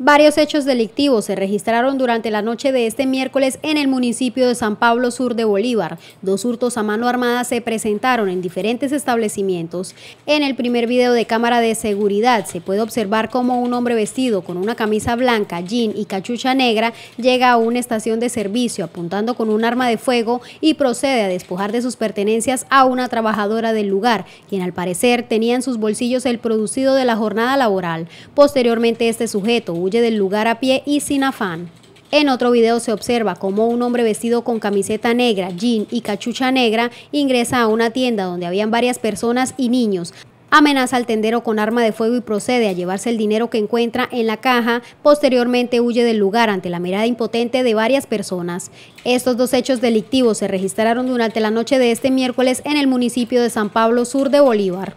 Varios hechos delictivos se registraron durante la noche de este miércoles en el municipio de San Pablo Sur de Bolívar. Dos hurtos a mano armada se presentaron en diferentes establecimientos. En el primer video de cámara de seguridad se puede observar cómo un hombre vestido con una camisa blanca, jean y cachucha negra llega a una estación de servicio apuntando con un arma de fuego y procede a despojar de sus pertenencias a una trabajadora del lugar, quien al parecer tenía en sus bolsillos el producido de la jornada laboral. Posteriormente este sujeto, huye del lugar a pie y sin afán. En otro video se observa cómo un hombre vestido con camiseta negra, jean y cachucha negra ingresa a una tienda donde habían varias personas y niños. Amenaza al tendero con arma de fuego y procede a llevarse el dinero que encuentra en la caja. Posteriormente huye del lugar ante la mirada impotente de varias personas. Estos dos hechos delictivos se registraron durante la noche de este miércoles en el municipio de San Pablo Sur de Bolívar.